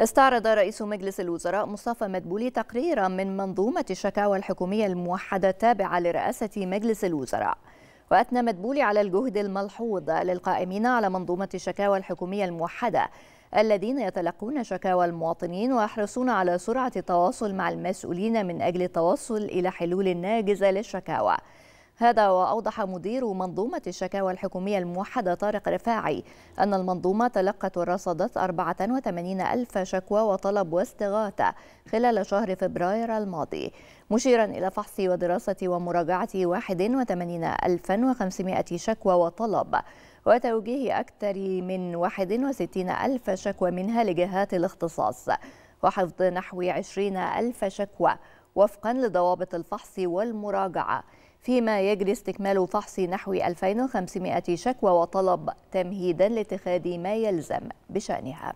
استعرض رئيس مجلس الوزراء مصطفى مدبولي تقريرا من منظومة الشكاوى الحكومية الموحدة التابعة لرئاسة مجلس الوزراء وأثنى مدبولي على الجهد الملحوظ للقائمين على منظومة الشكاوى الحكومية الموحدة الذين يتلقون شكاوى المواطنين ويحرصون على سرعة التواصل مع المسؤولين من أجل التوصل إلى حلول ناجزة للشكاوى هذا وأوضح مدير منظومة الشكاوى الحكومية الموحدة طارق رفاعي أن المنظومة تلقت ورصدت 84 ألف شكوى وطلب واستغاثة خلال شهر فبراير الماضي مشيرا إلى فحص ودراسة ومراجعة 81500 شكوى وطلب وتوجيه أكثر من 61 ألف شكوى منها لجهات الاختصاص وحفظ نحو 20 ألف شكوى وفقا لضوابط الفحص والمراجعة فيما يجري استكمال فحص نحو 2500 شكوى وطلب تمهيدا لاتخاذ ما يلزم بشأنها